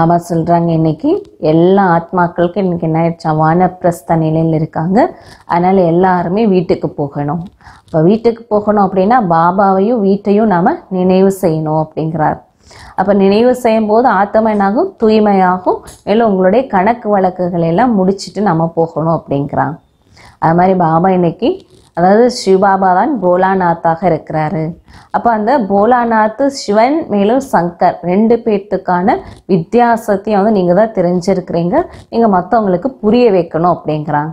பாபா சொல்கிறாங்க இன்றைக்கி எல்லா ஆத்மாக்களுக்கும் இன்றைக்கி என்ன ஆயிடுச்சா வானப்பிரஸ்த நிலையில் இருக்காங்க அதனால் எல்லாருமே வீட்டுக்கு போகணும் இப்போ வீட்டுக்கு போகணும் அப்படின்னா பாபாவையும் வீட்டையும் நாம் நினைவு செய்யணும் அப்படிங்கிறார் அப்போ நினைவு செய்யும் போது ஆத்தமனாகும் தூய்மையாகும் மேலும் உங்களுடைய கணக்கு வழக்குகளை எல்லாம் முடிச்சுட்டு நம்ம போகணும் அப்படிங்கிறாங்க அது மாதிரி பாபா இன்றைக்கி அதாவது சிவபாபா தான் போலாநாத்தாக இருக்கிறாரு அப்போ அந்த போலாநாத் சிவன் மேலும் சங்கர் ரெண்டு பேர்த்துக்கான வித்தியாசத்தையும் வந்து நீங்கள் தான் தெரிஞ்சிருக்கிறீங்க நீங்கள் மற்றவங்களுக்கு புரிய வைக்கணும் அப்படிங்கிறாங்க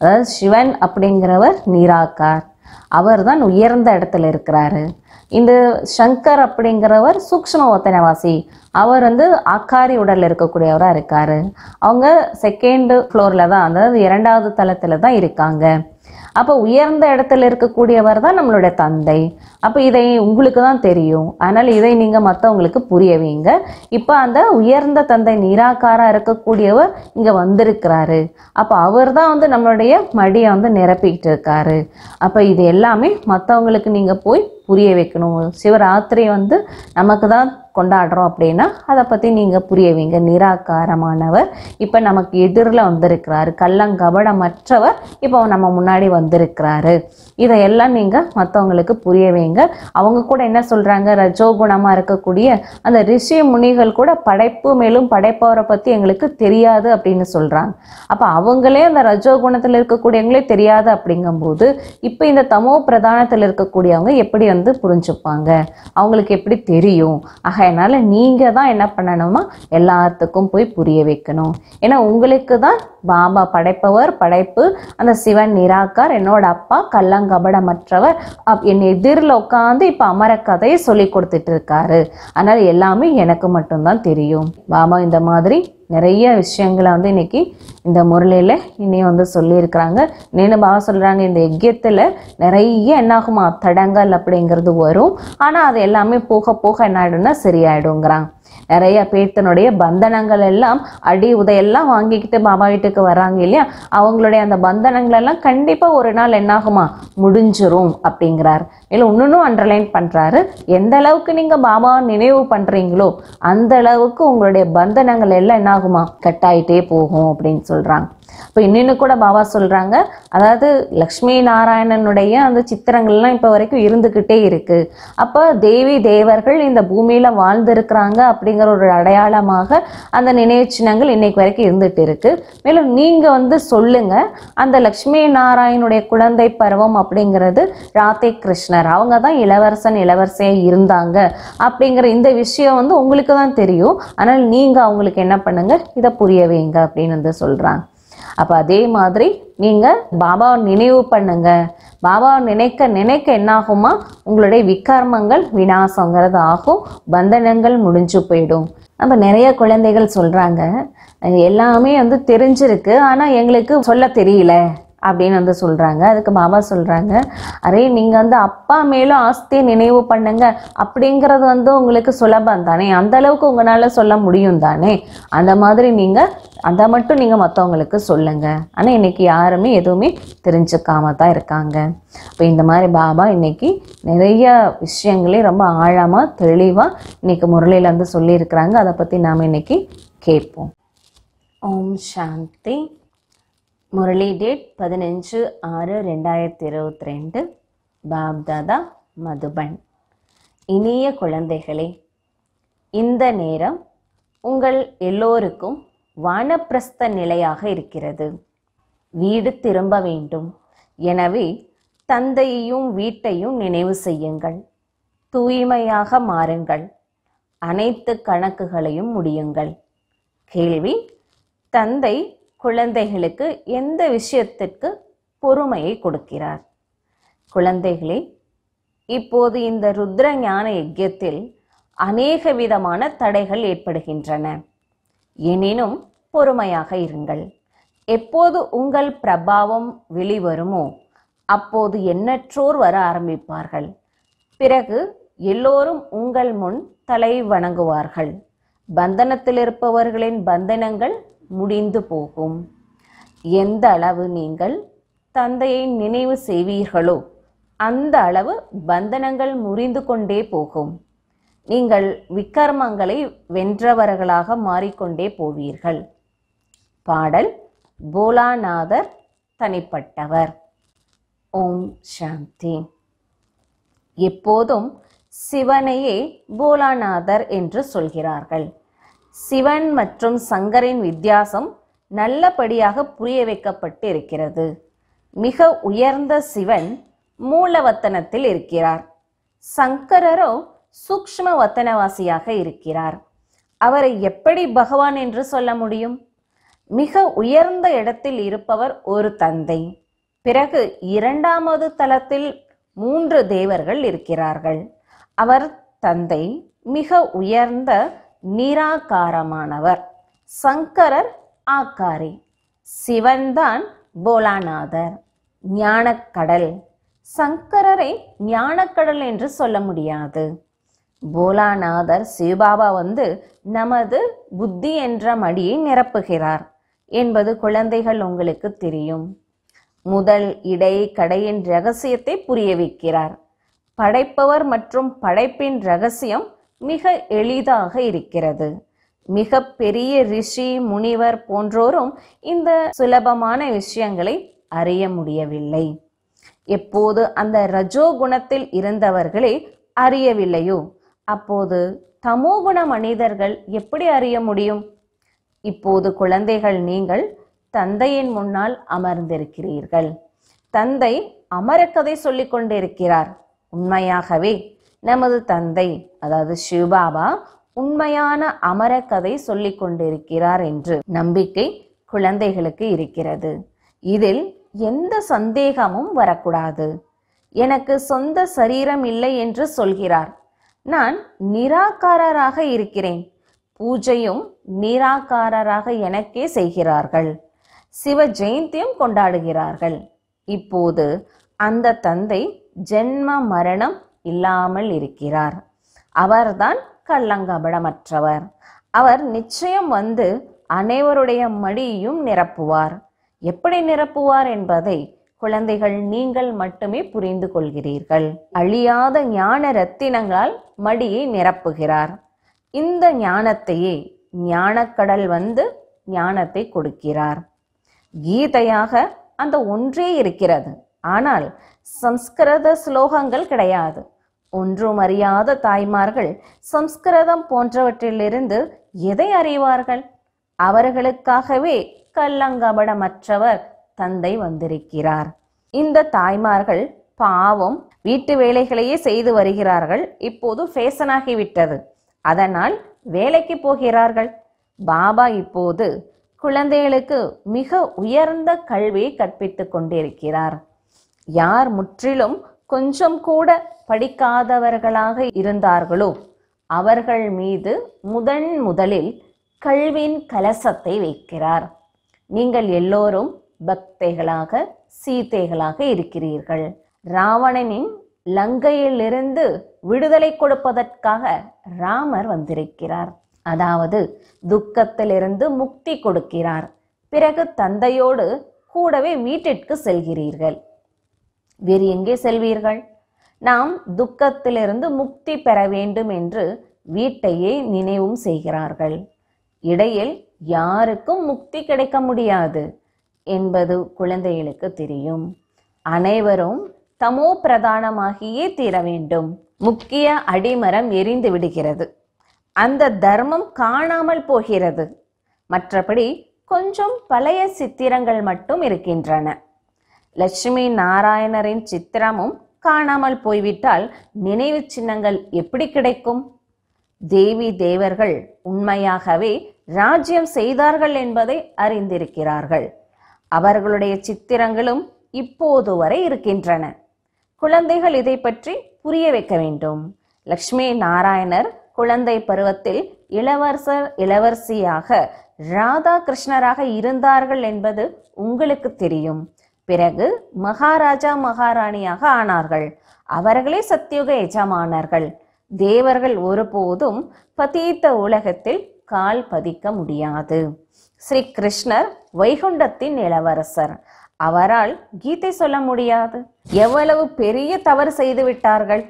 அதாவது சிவன் அப்படிங்கிறவர் நீராக்கார் அவர் தான் உயர்ந்த இடத்துல இருக்கிறாரு இந்த சங்கர் அப்படிங்கிறவர் சூக்ஷ்ம ஓத்தனவாசி அவர் வந்து அக்காரி உடலில் இருக்கக்கூடியவராக இருக்கார் அவங்க செகண்ட் ஃப்ளோரில் தான் அதாவது இரண்டாவது தளத்தில் தான் இருக்காங்க அப்போ உயர்ந்த இடத்துல இருக்கக்கூடியவர் தான் நம்மளுடைய தந்தை அப்போ இதை உங்களுக்கு தான் தெரியும் அதனால் இதை நீங்கள் மற்றவங்களுக்கு புரிய வைங்க இப்போ அந்த உயர்ந்த தந்தை நிராகாராக இருக்கக்கூடியவர் இங்கே வந்திருக்கிறாரு அப்போ அவர் தான் வந்து நம்மளுடைய மடியை வந்து நிரப்பிக்கிட்டு இருக்காரு அப்போ இது எல்லாமே மற்றவங்களுக்கு நீங்கள் போய் புரிய வைக்கணும் சிவராத்திரி வந்து நமக்கு தான் கொண்டாடுறோம் அப்படின்னா அதை பற்றி நீங்கள் புரிய வைங்க நிராகாரமானவர் இப்போ நமக்கு எதிரில் வந்திருக்கிறாரு கள்ளங்கபடமற்றவர் இப்போ நம்ம முன்னாடி வந்திருக்கிறாரு இதையெல்லாம் நீங்கள் மற்றவங்களுக்கு புரிய வைங்க அவங்க கூட என்ன சொல்கிறாங்க ரஜோகுணமாக இருக்கக்கூடிய அந்த ரிஷி முனிகள் கூட படைப்பு மேலும் படைப்பவரை பற்றி எங்களுக்கு தெரியாது அப்படின்னு சொல்கிறாங்க அப்போ அவங்களே அந்த ரஜோகுணத்தில் இருக்கக்கூடியவங்களே தெரியாது அப்படிங்கும்போது இப்போ இந்த தமோ பிரதானத்தில் இருக்கக்கூடியவங்க எப்படி இருந்து புரிஞ்சுப்பாங்க அவங்களுக்கு எப்படி தெரியும் ஆக என்னால் நீங்கள் தான் என்ன பண்ணணுமா எல்லாத்துக்கும் போய் புரிய வைக்கணும் ஏன்னா உங்களுக்கு தான் பாபா படைப்பவர் படைப்பு அந்த சிவன் நிராகார் என்னோட அப்பா கல்லங்கபடமற்றவர் அப் என் எதிரில் உட்காந்து இப்போ அமர கதையை சொல்லி கொடுத்துட்டு இருக்காரு அதனால் எல்லாமே எனக்கு மட்டும்தான் தெரியும் பாபா இந்த மாதிரி நிறைய விஷயங்களை வந்து இன்றைக்கி இந்த முரளியில் இன்னையும் வந்து சொல்லியிருக்கிறாங்க நீனு பாபா சொல்கிறாங்க இந்த எக்கியத்தில் நிறைய என்னாகுமா தடங்கள் அப்படிங்கிறது வரும் ஆனால் அது எல்லாமே போக போக என்ன ஆகிடும்னா சரியாயிடுங்கிறாங்க நிறைய பேர்த்தனுடைய பந்தனங்கள் எல்லாம் அடி உதையெல்லாம் வாங்கிக்கிட்டு பாபா வீட்டுக்கு வராங்க இல்லையா அவங்களுடைய அந்த பந்தனங்கள் எல்லாம் கண்டிப்பாக ஒரு நாள் என்னாகுமா முடிஞ்சிரும் அப்படிங்கிறார் இல்லை இன்னொன்னும் அண்டர்லைன் பண்ணுறாரு எந்த அளவுக்கு நீங்கள் பாபா நினைவு பண்ணுறீங்களோ அந்த அளவுக்கு உங்களுடைய பந்தனங்கள் எல்லாம் என்னாகுமா கட் ஆகிட்டே போகும் அப்படின்னு சொல்கிறாங்க இப்போ இன்னொன்று கூட பாபா சொல்கிறாங்க அதாவது லக்ஷ்மி நாராயணனுடைய அந்த சித்திரங்கள்லாம் இப்போ வரைக்கும் இருந்துக்கிட்டே இருக்குது அப்போ தேவி தேவர்கள் இந்த பூமியில் வாழ்ந்துருக்கிறாங்க அப்படிங்கிற ஒரு அடையாளமாக அந்த நினைவு சின்னங்கள் இன்றைக்கு வரைக்கும் இருந்துகிட்டு இருக்குது மேலும் நீங்கள் வந்து சொல்லுங்கள் அந்த லக்ஷ்மி நாராயணனுடைய குழந்தை பருவம் அப்படிங்கிறது ராதே கிருஷ்ணர் யார் அவங்க தான் இளவரசன் இளவரசியாக இருந்தாங்க அப்படிங்கிற இந்த விஷயம் வந்து உங்களுக்கு தான் தெரியும் ஆனால் நீங்கள் அவங்களுக்கு என்ன பண்ணுங்கள் இதை புரிய வைங்க அப்படின்னு வந்து சொல்கிறாங்க அப்போ அதே மாதிரி நீங்கள் பாபாவை நினைவு பண்ணுங்க பாபாவை நினைக்க நினைக்க என்னாகுமா உங்களுடைய விக்கர்மங்கள் விநாசங்கிறது ஆகும் பந்தனங்கள் முடிஞ்சு போயிடும் நம்ம நிறைய குழந்தைகள் சொல்கிறாங்க எல்லாமே வந்து தெரிஞ்சிருக்கு ஆனால் எங்களுக்கு சொல்ல தெரியல அப்படின்னு வந்து சொல்கிறாங்க அதுக்கு பாபா சொல்கிறாங்க அரே நீங்கள் வந்து அப்பா மேலும் ஆஸ்தியை நினைவு பண்ணுங்க அப்படிங்கிறது வந்து உங்களுக்கு சுலபம் தானே அந்த அளவுக்கு உங்களால் சொல்ல முடியும் தானே அந்த மாதிரி நீங்கள் அதை மட்டும் நீங்கள் மற்றவங்களுக்கு சொல்லுங்கள் ஆனால் இன்னைக்கு யாருமே எதுவுமே தெரிஞ்சுக்காம தான் இருக்காங்க இப்போ இந்த மாதிரி பாபா இன்னைக்கு நிறைய விஷயங்களே ரொம்ப ஆழமாக தெளிவாக இன்றைக்கி முரளியிலேருந்து சொல்லியிருக்கிறாங்க அதை பற்றி நாம் இன்னைக்கு கேட்போம் ஓம் சாந்தி முரளி டேட் பதினஞ்சு ஆறு ரெண்டாயிரத்தி இருபத்தி ரெண்டு பாப்தாதா மதுபன் இனிய குழந்தைகளே இந்த நேரம் உங்கள் எல்லோருக்கும் வானப்பிரஸ்த நிலையாக இருக்கிறது வீடு திரும்ப வேண்டும் எனவே தந்தையையும் வீட்டையும் நினைவு செய்யுங்கள் தூய்மையாக மாறுங்கள் அனைத்து கணக்குகளையும் முடியுங்கள் கேள்வி தந்தை குழந்தைகளுக்கு எந்த விஷயத்திற்கு பொறுமையை கொடுக்கிறார் குழந்தைகளே இப்போது இந்த ருத்ர ஞான யஜ்யத்தில் அநேக விதமான தடைகள் ஏற்படுகின்றன எனினும் பொறுமையாக இருங்கள் எப்போது உங்கள் பிரபாவம் வெளிவருமோ அப்போது எண்ணற்றோர் வர ஆரம்பிப்பார்கள் பிறகு எல்லோரும் உங்கள் முன் தலை வணங்குவார்கள் பந்தனத்தில் இருப்பவர்களின் பந்தனங்கள் முடிந்து போகும் எந்த அளவு நீங்கள் தந்தையை நினைவு செய்வீர்களோ அந்த அளவு பந்தனங்கள் முறிந்து கொண்டே போகும் நீங்கள் விக்கர்மங்களை வென்றவர்களாக மாறிக்கொண்டே போவீர்கள் பாடல் போலாநாதர் தனிப்பட்டவர் ஓம் சாந்தி எப்போதும் சிவனையே போலாநாதர் என்று சொல்கிறார்கள் சிவன் மற்றும் சங்கரின் வித்தியாசம் நல்லபடியாக புரிய வைக்கப்பட்டு இருக்கிறது மிக உயர்ந்த சிவன் மூலவத்தனத்தில் இருக்கிறார் சங்கரரோ சூக்ஷ்ம வத்தனவாசியாக இருக்கிறார் அவரை எப்படி பகவான் என்று சொல்ல முடியும் மிக உயர்ந்த இடத்தில் இருப்பவர் ஒரு தந்தை பிறகு இரண்டாவது தளத்தில் மூன்று தேவர்கள் இருக்கிறார்கள் அவர் தந்தை மிக உயர்ந்த நிராகாரமானவர் சங்கரர் ஆக்காரி சிவன்தான் போலாநாதர் ஞானக்கடல் சங்கரரை ஞானக்கடல் என்று சொல்ல முடியாது போலாநாதர் சிவபாபா வந்து நமது புத்தி என்ற மடியை நிரப்புகிறார் என்பது குழந்தைகள் உங்களுக்கு தெரியும் முதல் இடை கடையின் ரகசியத்தை புரிய வைக்கிறார் படைப்பவர் மற்றும் படைப்பின் ரகசியம் மிக எளிதாக இருக்கிறது மிக பெரிய ரிஷி முனிவர் போன்றோரும் இந்த சுலபமான விஷயங்களை அறிய முடியவில்லை எப்போது அந்த ரஜோ குணத்தில் இருந்தவர்களே அறியவில்லையோ அப்போது தமோ குண மனிதர்கள் எப்படி அறிய முடியும் இப்போது குழந்தைகள் நீங்கள் தந்தையின் முன்னால் அமர்ந்திருக்கிறீர்கள் தந்தை அமரக்கதை சொல்லிக் கொண்டிருக்கிறார் உண்மையாகவே நமது தந்தை அதாவது சிவபாபா உண்மையான அமர கதை சொல்லிக் கொண்டிருக்கிறார் என்று நம்பிக்கை குழந்தைகளுக்கு இருக்கிறது இதில் எந்த சந்தேகமும் வரக்கூடாது எனக்கு சொந்த சரீரம் இல்லை என்று சொல்கிறார் நான் நிராகாரராக இருக்கிறேன் பூஜையும் நிராகாரராக எனக்கே செய்கிறார்கள் சிவ ஜெயந்தியும் கொண்டாடுகிறார்கள் இப்போது அந்த தந்தை ஜென்ம மரணம் இல்லாமல் இருக்கிறார் அவர்தான் கள்ளங்கபடமற்றவர் அவர் நிச்சயம் வந்து அனைவருடைய மடியையும் நிரப்புவார் எப்படி நிரப்புவார் என்பதை குழந்தைகள் நீங்கள் மட்டுமே புரிந்து கொள்கிறீர்கள் அழியாத ஞான ரத்தினங்களால் மடியை நிரப்புகிறார் இந்த ஞானத்தையே ஞானக்கடல் வந்து ஞானத்தை கொடுக்கிறார் கீதையாக அந்த ஒன்றே இருக்கிறது ஆனால் சம்ஸ்கிருத ஸ்லோகங்கள் கிடையாது ஒன்றும் அறியாத தாய்மார்கள் சம்ஸ்கிருதம் போன்றவற்றிலிருந்து எதை அறிவார்கள் அவர்களுக்காகவே கல்லங்கபடமற்றவர் தந்தை வந்திருக்கிறார் இந்த தாய்மார்கள் பாவம் வீட்டு வேலைகளையே செய்து வருகிறார்கள் இப்போது ஃபேஷனாகிவிட்டது அதனால் வேலைக்கு போகிறார்கள் பாபா இப்போது குழந்தைகளுக்கு மிக உயர்ந்த கல்வியை கற்பித்துக் கொண்டிருக்கிறார் யார் முற்றிலும் கொஞ்சம் கூட படிக்காதவர்களாக இருந்தார்களோ அவர்கள் மீது முதன் முதலில் கல்வியின் கலசத்தை வைக்கிறார் நீங்கள் எல்லோரும் பக்தைகளாக சீதைகளாக இருக்கிறீர்கள் ராவணனின் லங்கையிலிருந்து விடுதலை கொடுப்பதற்காக ராமர் வந்திருக்கிறார் அதாவது துக்கத்திலிருந்து முக்தி கொடுக்கிறார் பிறகு தந்தையோடு கூடவே வீட்டிற்கு செல்கிறீர்கள் வேறு எங்கே செல்வீர்கள் நாம் துக்கத்திலிருந்து முக்தி பெற வேண்டும் என்று வீட்டையே நினைவும் செய்கிறார்கள் இடையில் யாருக்கும் முக்தி கிடைக்க முடியாது என்பது குழந்தைகளுக்கு தெரியும் அனைவரும் தமோ பிரதானமாகியே தீர வேண்டும் முக்கிய அடிமரம் எரிந்து விடுகிறது அந்த தர்மம் காணாமல் போகிறது மற்றபடி கொஞ்சம் பழைய சித்திரங்கள் மட்டும் இருக்கின்றன லட்சுமி நாராயணரின் சித்திரமும் காணாமல் போய்விட்டால் நினைவு சின்னங்கள் எப்படி கிடைக்கும் தேவி தேவர்கள் உண்மையாகவே ராஜ்யம் செய்தார்கள் என்பதை அறிந்திருக்கிறார்கள் அவர்களுடைய சித்திரங்களும் இப்போது வரை இருக்கின்றன குழந்தைகள் இதை பற்றி புரிய வைக்க வேண்டும் லக்ஷ்மி நாராயணர் குழந்தை பருவத்தில் இளவரசர் இளவரசியாக ராதா கிருஷ்ணராக இருந்தார்கள் என்பது உங்களுக்கு தெரியும் பிறகு மகாராஜா மகாராணியாக ஆனார்கள் அவர்களே சத்தியுக எஜமானார்கள் தேவர்கள் ஒருபோதும் பதீத்த உலகத்தில் கால் பதிக்க முடியாது ஸ்ரீ கிருஷ்ணர் வைகுண்டத்தின் இளவரசர் அவரால் கீதை சொல்ல முடியாது எவ்வளவு பெரிய தவறு செய்து விட்டார்கள்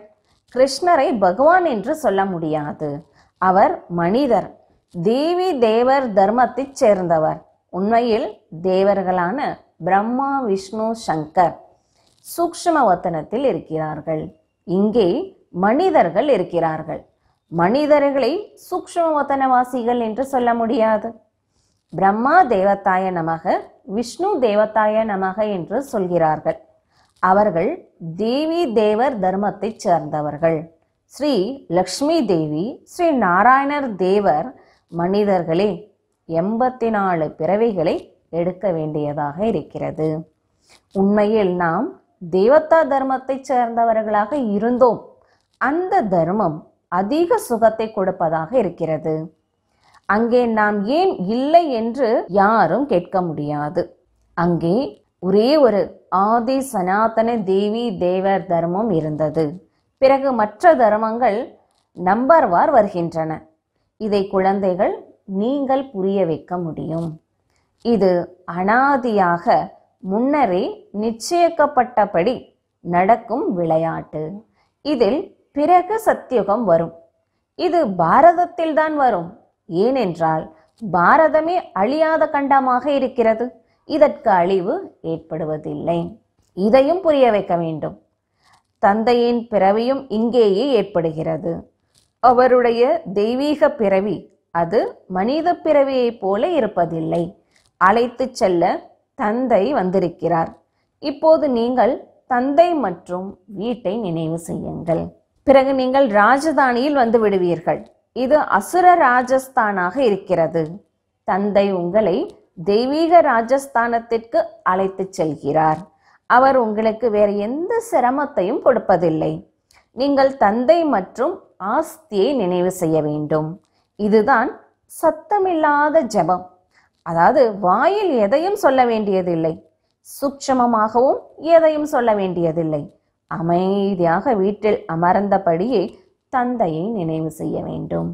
கிருஷ்ணரை பகவான் என்று சொல்ல முடியாது அவர் மனிதர் தேவி தேவர் தர்மத்தைச் சேர்ந்தவர் உண்மையில் தேவர்களான பிரம்மா விஷ்ணு சங்கர் சூக்ஷ்ம வத்தனத்தில் இருக்கிறார்கள் இங்கே மனிதர்கள் இருக்கிறார்கள் மனிதர்களை வத்தனவாசிகள் என்று சொல்ல முடியாது பிரம்மா தேவத்தாய நமக விஷ்ணு தேவத்தாய நமக என்று சொல்கிறார்கள் அவர்கள் தேவி தேவர் தர்மத்தைச் சேர்ந்தவர்கள் ஸ்ரீ லக்ஷ்மி தேவி ஸ்ரீ நாராயணர் தேவர் மனிதர்களே எண்பத்தி நாலு பிறவைகளை எடுக்க வேண்டியதாக இருக்கிறது உண்மையில் நாம் தேவதா தர்மத்தை சேர்ந்தவர்களாக இருந்தோம் அந்த தர்மம் அதிக சுகத்தை கொடுப்பதாக இருக்கிறது அங்கே நாம் ஏன் இல்லை என்று யாரும் கேட்க முடியாது அங்கே ஒரே ஒரு ஆதி சனாதன தேவி தேவர் தர்மம் இருந்தது பிறகு மற்ற தர்மங்கள் நம்பர்வார் வருகின்றன இதை குழந்தைகள் நீங்கள் புரிய வைக்க முடியும் இது அனாதியாக முன்னரே நிச்சயிக்கப்பட்டபடி நடக்கும் விளையாட்டு இதில் பிறகு சத்தியுகம் வரும் இது பாரதத்தில் தான் வரும் ஏனென்றால் பாரதமே அழியாத கண்டமாக இருக்கிறது இதற்கு அழிவு ஏற்படுவதில்லை இதையும் புரிய வைக்க வேண்டும் தந்தையின் பிறவியும் இங்கேயே ஏற்படுகிறது அவருடைய தெய்வீக பிறவி அது மனித பிறவியைப் போல இருப்பதில்லை அழைத்து செல்ல தந்தை வந்திருக்கிறார் இப்போது நீங்கள் தந்தை மற்றும் வீட்டை நினைவு செய்யுங்கள் பிறகு நீங்கள் ராஜதானியில் வந்து விடுவீர்கள் இது அசுர ராஜஸ்தானாக இருக்கிறது தந்தை உங்களை தெய்வீக ராஜஸ்தானத்திற்கு அழைத்து செல்கிறார் அவர் உங்களுக்கு வேறு எந்த சிரமத்தையும் கொடுப்பதில்லை நீங்கள் தந்தை மற்றும் ஆஸ்தியை நினைவு செய்ய வேண்டும் இதுதான் சத்தமில்லாத ஜபம் அதாவது வாயில் எதையும் சொல்ல வேண்டியதில்லை சூக்ஷமமாகவும் எதையும் சொல்ல வேண்டியதில்லை அமைதியாக வீட்டில் அமர்ந்தபடியே தந்தையை நினைவு செய்ய வேண்டும்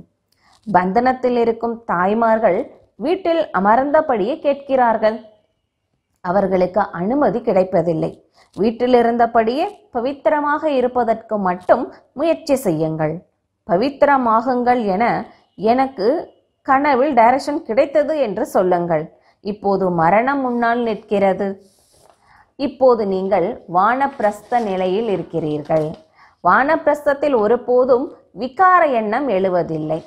பந்தனத்தில் இருக்கும் தாய்மார்கள் வீட்டில் அமர்ந்தபடியே கேட்கிறார்கள் அவர்களுக்கு அனுமதி கிடைப்பதில்லை வீட்டில் இருந்தபடியே பவித்திரமாக இருப்பதற்கு மட்டும் முயற்சி செய்யுங்கள் பவித்திரமாகுங்கள் என எனக்கு கனவில் டைரக்ஷன் கிடைத்தது என்று சொல்லுங்கள் இப்போது மரணம் முன்னால் நிற்கிறது இப்போது நீங்கள் வானப்பிரஸ்த நிலையில் இருக்கிறீர்கள் வானப்பிரஸ்தத்தில் ஒருபோதும் விகார எண்ணம் எழுவதில்லை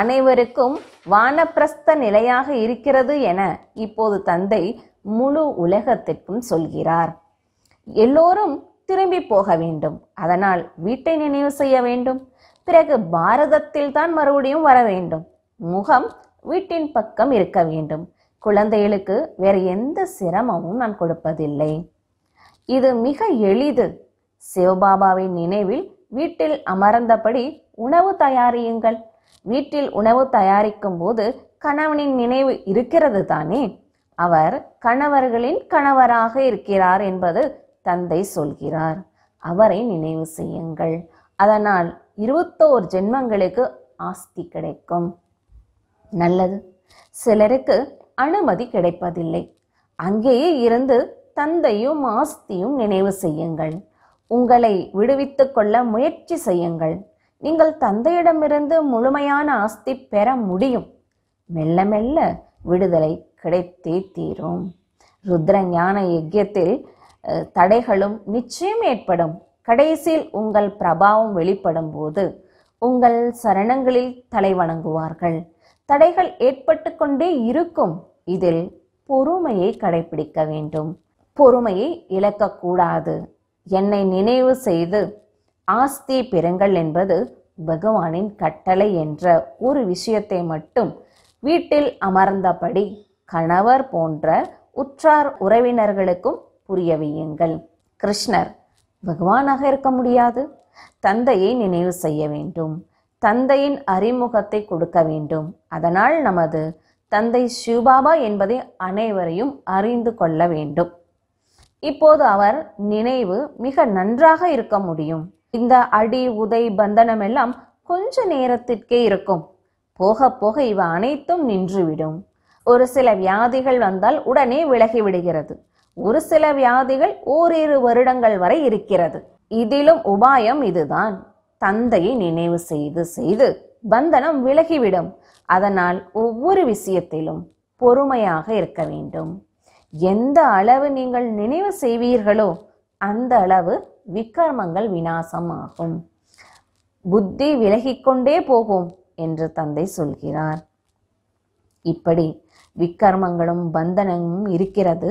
அனைவருக்கும் வானப்பிரஸ்த நிலையாக இருக்கிறது என இப்போது தந்தை முழு உலகத்திற்கும் சொல்கிறார் எல்லோரும் திரும்பி போக வேண்டும் அதனால் வீட்டை நினைவு செய்ய வேண்டும் பிறகு பாரதத்தில் தான் மறுபடியும் வர வேண்டும் முகம் வீட்டின் பக்கம் இருக்க வேண்டும் குழந்தைகளுக்கு வேறு எந்த சிரமமும் நான் கொடுப்பதில்லை இது மிக எளிது சிவபாபாவின் நினைவில் வீட்டில் அமர்ந்தபடி உணவு தயாரியுங்கள் வீட்டில் உணவு தயாரிக்கும் போது கணவனின் நினைவு இருக்கிறது தானே அவர் கணவர்களின் கணவராக இருக்கிறார் என்பது தந்தை சொல்கிறார் அவரை நினைவு செய்யுங்கள் அதனால் இருபத்தோர் ஜென்மங்களுக்கு ஆஸ்தி கிடைக்கும் நல்லது சிலருக்கு அனுமதி கிடைப்பதில்லை அங்கேயே இருந்து தந்தையும் ஆஸ்தியும் நினைவு செய்யுங்கள் உங்களை விடுவித்துக் கொள்ள முயற்சி செய்யுங்கள் நீங்கள் தந்தையிடமிருந்து முழுமையான ஆஸ்தி பெற முடியும் மெல்ல மெல்ல விடுதலை கிடைத்தே தீரும் ருத்ர ஞான யஜ்யத்தில் தடைகளும் நிச்சயம் ஏற்படும் கடைசியில் உங்கள் பிரபாவம் வெளிப்படும் போது உங்கள் சரணங்களில் தலைவணங்குவார்கள் தடைகள் ஏற்பட்டு கொண்டே இருக்கும் இதில் பொறுமையை கடைபிடிக்க வேண்டும் பொறுமையை இழக்கக்கூடாது என்னை நினைவு செய்து ஆஸ்தி பெறுங்கள் என்பது பகவானின் கட்டளை என்ற ஒரு விஷயத்தை மட்டும் வீட்டில் அமர்ந்தபடி கணவர் போன்ற உற்றார் உறவினர்களுக்கும் வையுங்கள் கிருஷ்ணர் பகவானாக இருக்க முடியாது தந்தையை நினைவு செய்ய வேண்டும் தந்தையின் அறிமுகத்தை கொடுக்க வேண்டும் அதனால் நமது தந்தை சிவபாபா என்பதை அனைவரையும் அறிந்து கொள்ள வேண்டும் இப்போது அவர் நினைவு மிக நன்றாக இருக்க முடியும் இந்த அடி உதை பந்தனம் எல்லாம் கொஞ்ச நேரத்திற்கே இருக்கும் போக போக இவ அனைத்தும் நின்றுவிடும் ஒரு சில வியாதிகள் வந்தால் உடனே விலகி விடுகிறது ஒரு சில வியாதிகள் ஓரிரு வருடங்கள் வரை இருக்கிறது இதிலும் உபாயம் இதுதான் தந்தையை நினைவு செய்து செய்து பந்தனம் விலகிவிடும் அதனால் ஒவ்வொரு விஷயத்திலும் பொறுமையாக இருக்க வேண்டும் எந்த அளவு நீங்கள் நினைவு செய்வீர்களோ அந்த அளவு விக்ரமங்கள் ஆகும் புத்தி விலகிக்கொண்டே போகும் என்று தந்தை சொல்கிறார் இப்படி விக்ரமங்களும் பந்தனமும் இருக்கிறது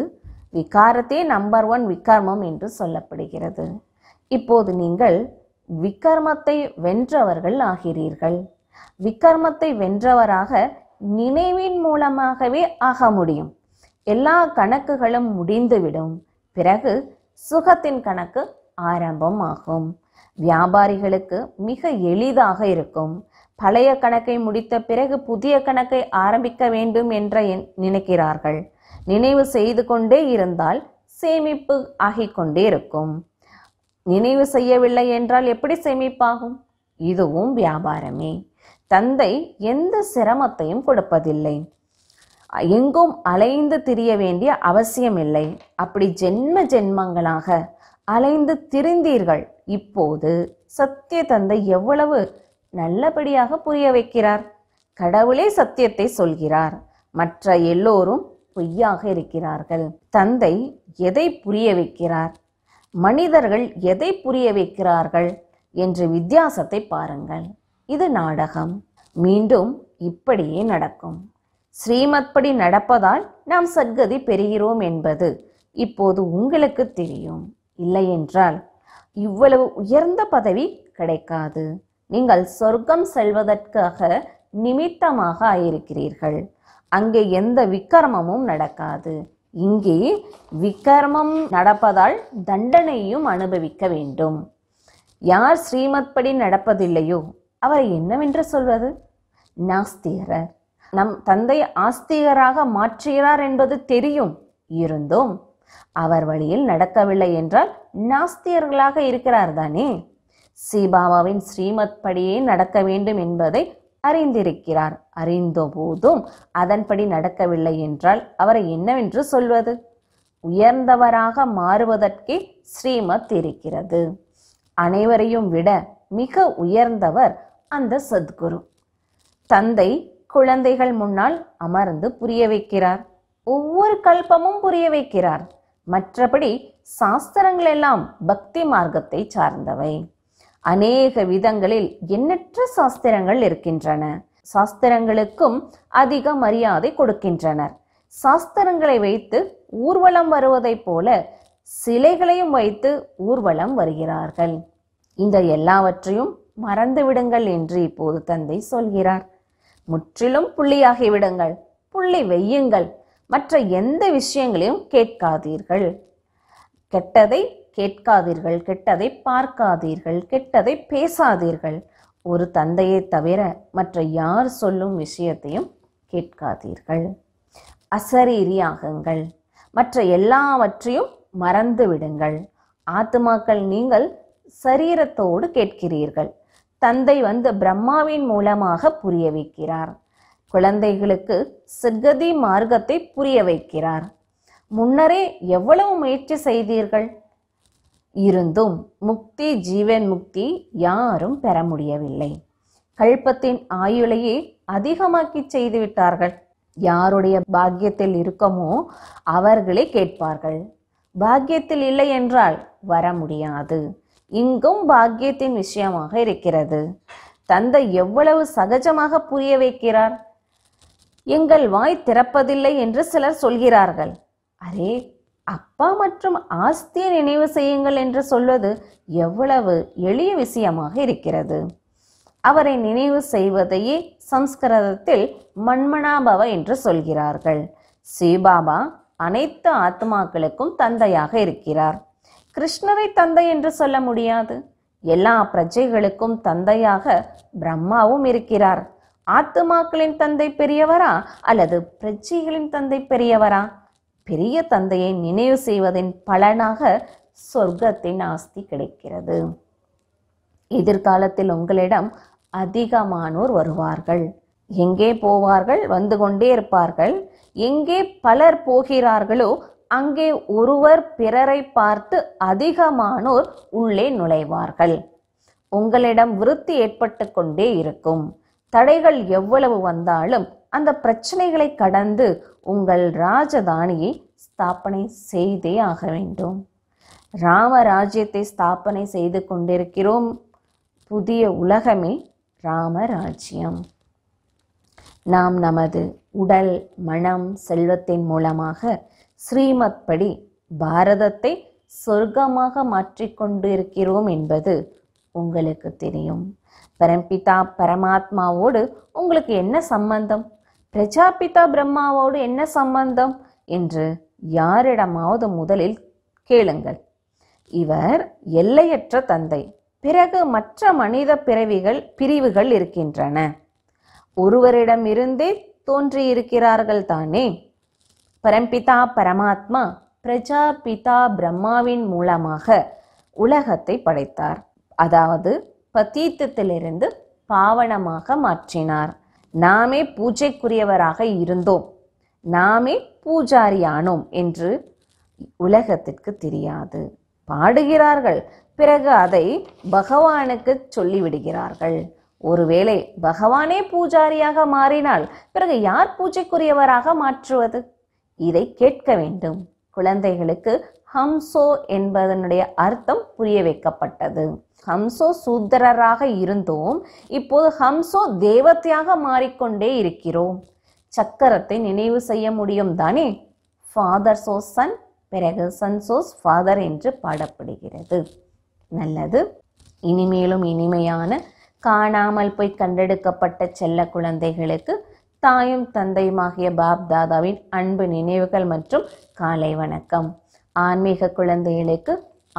விகாரத்தே நம்பர் ஒன் விக்ரமம் என்று சொல்லப்படுகிறது இப்போது நீங்கள் விக்கர்மத்தை வென்றவர்கள் ஆகிறீர்கள் விக்கர்மத்தை வென்றவராக நினைவின் மூலமாகவே ஆக முடியும் எல்லா கணக்குகளும் முடிந்துவிடும் பிறகு சுகத்தின் கணக்கு ஆரம்பம் ஆகும் வியாபாரிகளுக்கு மிக எளிதாக இருக்கும் பழைய கணக்கை முடித்த பிறகு புதிய கணக்கை ஆரம்பிக்க வேண்டும் என்ற நினைக்கிறார்கள் நினைவு செய்து கொண்டே இருந்தால் சேமிப்பு ஆகிக்கொண்டே இருக்கும் நினைவு செய்யவில்லை என்றால் எப்படி சேமிப்பாகும் இதுவும் வியாபாரமே தந்தை எந்த சிரமத்தையும் கொடுப்பதில்லை எங்கும் அலைந்து திரிய வேண்டிய அவசியமில்லை அப்படி ஜென்ம ஜென்மங்களாக அலைந்து திரிந்தீர்கள் இப்போது சத்திய தந்தை எவ்வளவு நல்லபடியாக புரிய வைக்கிறார் கடவுளே சத்தியத்தை சொல்கிறார் மற்ற எல்லோரும் பொய்யாக இருக்கிறார்கள் தந்தை எதை புரிய வைக்கிறார் மனிதர்கள் எதை புரிய வைக்கிறார்கள் என்ற வித்தியாசத்தை பாருங்கள் இது நாடகம் மீண்டும் இப்படியே நடக்கும் ஸ்ரீமத்படி நடப்பதால் நாம் சத்கதி பெறுகிறோம் என்பது இப்போது உங்களுக்கு தெரியும் இல்லையென்றால் இவ்வளவு உயர்ந்த பதவி கிடைக்காது நீங்கள் சொர்க்கம் செல்வதற்காக நிமித்தமாக ஆயிருக்கிறீர்கள் அங்கே எந்த விக்கிரமமும் நடக்காது இங்கே விக்கர்மம் நடப்பதால் தண்டனையும் அனுபவிக்க வேண்டும் யார் ஸ்ரீமத் படி நடப்பதில்லையோ அவரை என்னவென்று சொல்வது நாஸ்திகரர் நம் தந்தை ஆஸ்திகராக மாற்றுகிறார் என்பது தெரியும் இருந்தோம் அவர் வழியில் நடக்கவில்லை என்றால் நாஸ்தியர்களாக இருக்கிறார் தானே சீபாபாவின் ஸ்ரீமத் படியே நடக்க வேண்டும் என்பதை அறிந்திருக்கிறார் அறிந்த போதும் அதன்படி நடக்கவில்லை என்றால் அவரை என்னவென்று சொல்வது உயர்ந்தவராக மாறுவதற்கே ஸ்ரீமத் இருக்கிறது அனைவரையும் விட மிக உயர்ந்தவர் அந்த சத்குரு தந்தை குழந்தைகள் முன்னால் அமர்ந்து புரிய வைக்கிறார் ஒவ்வொரு கல்பமும் புரிய வைக்கிறார் மற்றபடி சாஸ்திரங்களெல்லாம் பக்தி மார்க்கத்தை சார்ந்தவை அநேக விதங்களில் எண்ணற்ற சாஸ்திரங்கள் இருக்கின்றன சாஸ்திரங்களுக்கும் அதிக மரியாதை கொடுக்கின்றனர் சாஸ்திரங்களை வைத்து ஊர்வலம் வருவதைப் போல சிலைகளையும் வைத்து ஊர்வலம் வருகிறார்கள் இந்த எல்லாவற்றையும் மறந்துவிடுங்கள் என்று இப்போது தந்தை சொல்கிறார் முற்றிலும் புள்ளியாகிவிடுங்கள் புள்ளி வெய்யுங்கள் மற்ற எந்த விஷயங்களையும் கேட்காதீர்கள் கெட்டதை கேட்காதீர்கள் கெட்டதை பார்க்காதீர்கள் கெட்டதை பேசாதீர்கள் ஒரு தந்தையை தவிர மற்ற யார் சொல்லும் விஷயத்தையும் கேட்காதீர்கள் அசரீரியாகுங்கள் மற்ற எல்லாவற்றையும் மறந்து விடுங்கள் ஆத்மாக்கள் நீங்கள் சரீரத்தோடு கேட்கிறீர்கள் தந்தை வந்து பிரம்மாவின் மூலமாக புரிய வைக்கிறார் குழந்தைகளுக்கு சிகதி மார்க்கத்தை புரிய வைக்கிறார் முன்னரே எவ்வளவு முயற்சி செய்தீர்கள் இருந்தும் முக்தி ஜீவன் முக்தி யாரும் பெற முடியவில்லை கல்பத்தின் ஆயுளையே அதிகமாக்கி செய்துவிட்டார்கள் யாருடைய பாக்கியத்தில் இருக்கமோ அவர்களே கேட்பார்கள் பாக்கியத்தில் இல்லை என்றால் வர முடியாது இங்கும் பாக்கியத்தின் விஷயமாக இருக்கிறது தந்தை எவ்வளவு சகஜமாக புரிய வைக்கிறார் எங்கள் வாய் திறப்பதில்லை என்று சிலர் சொல்கிறார்கள் அரே அப்பா மற்றும் ஆஸ்தியை நினைவு செய்யுங்கள் என்று சொல்வது எவ்வளவு எளிய விஷயமாக இருக்கிறது அவரை நினைவு செய்வதையே சம்ஸ்கிருதத்தில் மண்மனாபவ என்று சொல்கிறார்கள் சிபாபா அனைத்து ஆத்மாக்களுக்கும் தந்தையாக இருக்கிறார் கிருஷ்ணரை தந்தை என்று சொல்ல முடியாது எல்லா பிரஜைகளுக்கும் தந்தையாக பிரம்மாவும் இருக்கிறார் ஆத்மாக்களின் தந்தை பெரியவரா அல்லது பிரஜைகளின் தந்தை பெரியவரா பெரிய தந்தையை நினைவு செய்வதன் பலனாக சொர்க்கத்தின் ஆஸ்தி கிடைக்கிறது எதிர்காலத்தில் உங்களிடம் அதிகமானோர் வருவார்கள் எங்கே போவார்கள் வந்து கொண்டே இருப்பார்கள் எங்கே பலர் போகிறார்களோ அங்கே ஒருவர் பிறரை பார்த்து அதிகமானோர் உள்ளே நுழைவார்கள் உங்களிடம் விருத்தி ஏற்பட்டு கொண்டே இருக்கும் தடைகள் எவ்வளவு வந்தாலும் அந்த பிரச்சனைகளை கடந்து உங்கள் ராஜதானியை ஸ்தாபனை செய்தே ஆக வேண்டும் ராம ராஜ்யத்தை ஸ்தாபனை செய்து கொண்டிருக்கிறோம் புதிய உலகமே ராஜ்யம் நாம் நமது உடல் மனம் செல்வத்தின் மூலமாக ஸ்ரீமத் படி பாரதத்தை சொர்க்கமாக மாற்றிக்கொண்டிருக்கிறோம் என்பது உங்களுக்கு தெரியும் பரம்பிதா பரமாத்மாவோடு உங்களுக்கு என்ன சம்பந்தம் பிரஜாபிதா பிரம்மாவோடு என்ன சம்பந்தம் என்று யாரிடமாவது முதலில் கேளுங்கள் இவர் எல்லையற்ற தந்தை பிறகு மற்ற மனித பிறவிகள் பிரிவுகள் இருக்கின்றன ஒருவரிடமிருந்தே தோன்றியிருக்கிறார்கள் தானே பரம்பிதா பரமாத்மா பிரஜாபிதா பிரம்மாவின் மூலமாக உலகத்தை படைத்தார் அதாவது பத்தீத்தத்திலிருந்து பாவனமாக மாற்றினார் நாமே பூஜைக்குரியவராக இருந்தோம் நாமே பூஜாரியானோம் என்று உலகத்திற்கு தெரியாது பாடுகிறார்கள் பிறகு அதை பகவானுக்கு சொல்லிவிடுகிறார்கள் ஒருவேளை பகவானே பூஜாரியாக மாறினால் பிறகு யார் பூஜைக்குரியவராக மாற்றுவது இதை கேட்க வேண்டும் குழந்தைகளுக்கு ஹம்சோ என்பதனுடைய அர்த்தம் புரிய வைக்கப்பட்டது ஹம்சோ சூத்திரராக இருந்தோம் இப்போது ஹம்சோ தேவத்தையாக மாறிக்கொண்டே இருக்கிறோம் சக்கரத்தை நினைவு செய்ய முடியும் தானே ஃபாதர் சோ சன் பிறகு சன் சோஸ் ஃபாதர் என்று பாடப்படுகிறது நல்லது இனிமேலும் இனிமையான காணாமல் போய் கண்டெடுக்கப்பட்ட செல்ல குழந்தைகளுக்கு தாயும் தந்தையுமாகிய பாப் தாதாவின் அன்பு நினைவுகள் மற்றும் காலை வணக்கம் ஆன்மீக குழந்தைகளுக்கு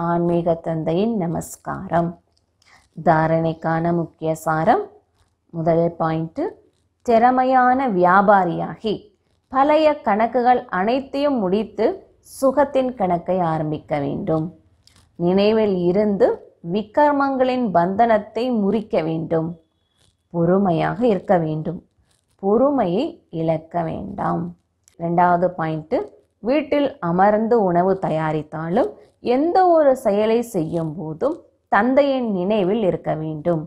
ஆன்மீக தந்தையின் நமஸ்காரம் தாரணைக்கான முக்கிய சாரம் முதல் பாயிண்ட்டு திறமையான வியாபாரியாகி பழைய கணக்குகள் அனைத்தையும் முடித்து சுகத்தின் கணக்கை ஆரம்பிக்க வேண்டும் நினைவில் இருந்து விக்கிரமங்களின் பந்தனத்தை முறிக்க வேண்டும் பொறுமையாக இருக்க வேண்டும் பொறுமையை இழக்க வேண்டாம் ரெண்டாவது பாயிண்ட்டு வீட்டில் அமர்ந்து உணவு தயாரித்தாலும் எந்த ஒரு செயலை செய்யும் போதும் தந்தையின் நினைவில் இருக்க வேண்டும்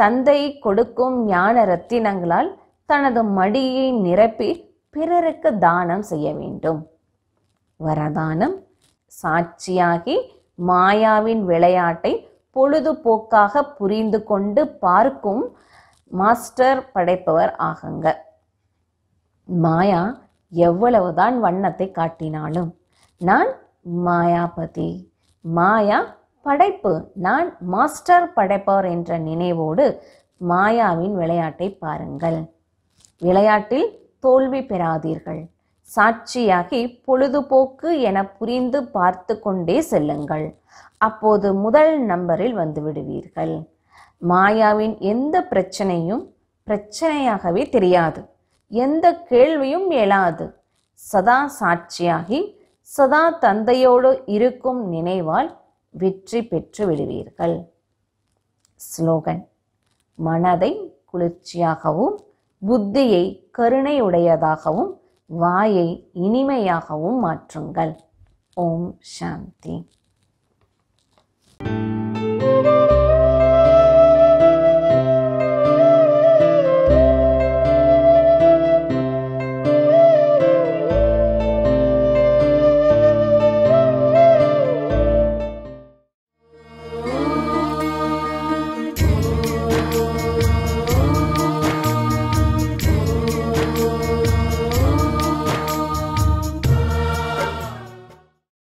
தந்தை கொடுக்கும் ஞான ரத்தினங்களால் தனது மடியை நிரப்பி பிறருக்கு தானம் செய்ய வேண்டும் வரதானம் சாட்சியாகி மாயாவின் விளையாட்டை பொழுதுபோக்காக புரிந்து கொண்டு பார்க்கும் மாஸ்டர் படைப்பவர் ஆகுங்க மாயா எவ்வளவுதான் வண்ணத்தை காட்டினாலும் நான் மாயாபதி மாயா படைப்பு நான் மாஸ்டர் படைப்பவர் என்ற நினைவோடு மாயாவின் விளையாட்டை பாருங்கள் விளையாட்டில் தோல்வி பெறாதீர்கள் சாட்சியாகி பொழுதுபோக்கு என புரிந்து பார்த்து கொண்டே செல்லுங்கள் அப்போது முதல் நம்பரில் வந்து விடுவீர்கள் மாயாவின் எந்த பிரச்சனையும் பிரச்சனையாகவே தெரியாது எந்த கேள்வியும் எழாது சதா சாட்சியாகி சதா தந்தையோடு இருக்கும் நினைவால் வெற்றி பெற்று விடுவீர்கள் ஸ்லோகன் மனதை குளிர்ச்சியாகவும் புத்தியை கருணையுடையதாகவும் வாயை இனிமையாகவும் மாற்றுங்கள் ஓம் சாந்தி thank you